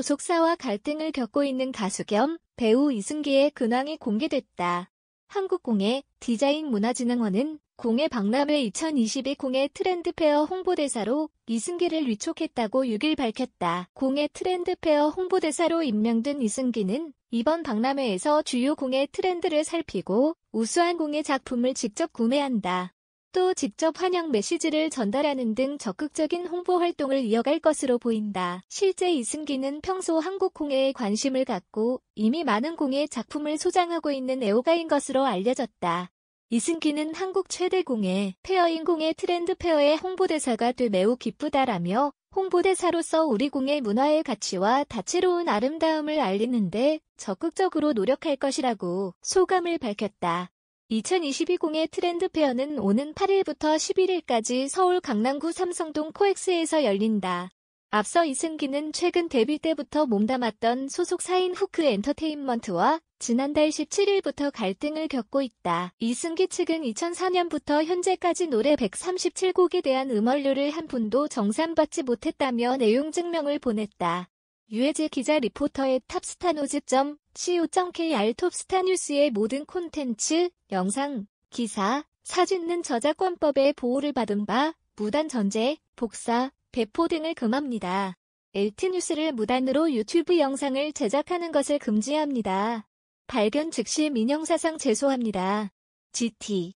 소속사와 갈등을 겪고 있는 가수 겸 배우 이승기의 근황이 공개됐다. 한국공예 디자인문화진흥원은 공예 박람회 2022 공예 트렌드 페어 홍보대사로 이승기를 위촉했다고 6일 밝혔다. 공예 트렌드 페어 홍보대사로 임명된 이승기는 이번 박람회에서 주요 공예 트렌드를 살피고 우수한 공예 작품을 직접 구매한다. 또 직접 환영 메시지를 전달하는 등 적극적인 홍보 활동을 이어갈 것으로 보인다. 실제 이승기는 평소 한국 공예에 관심을 갖고 이미 많은 공예 작품을 소장하고 있는 애호가인 것으로 알려졌다. 이승기는 한국 최대 공예, 페어인 공예 트렌드 페어의 홍보대사가 돼 매우 기쁘다라며 홍보대사로서 우리 공예 문화의 가치와 다채로운 아름다움을 알리는데 적극적으로 노력할 것이라고 소감을 밝혔다. 2022 공해 트렌드 페어는 오는 8일부터 11일까지 서울 강남구 삼성동 코엑스에서 열린다. 앞서 이승기는 최근 데뷔 때부터 몸담았던 소속사인 후크 엔터테인먼트와 지난달 17일부터 갈등을 겪고 있다. 이승기 측은 2004년부터 현재까지 노래 137곡에 대한 음원료를 한 푼도 정산받지 못했다며 내용 증명을 보냈다. 유해재 기자 리포터의 탑스타노집.com co.kr 톱스타 뉴스의 모든 콘텐츠, 영상, 기사, 사진은 저작권법의 보호를 받은 바 무단 전제, 복사, 배포 등을 금합니다. 엘트 뉴스를 무단으로 유튜브 영상을 제작하는 것을 금지합니다. 발견 즉시 민영사상 제소합니다. GT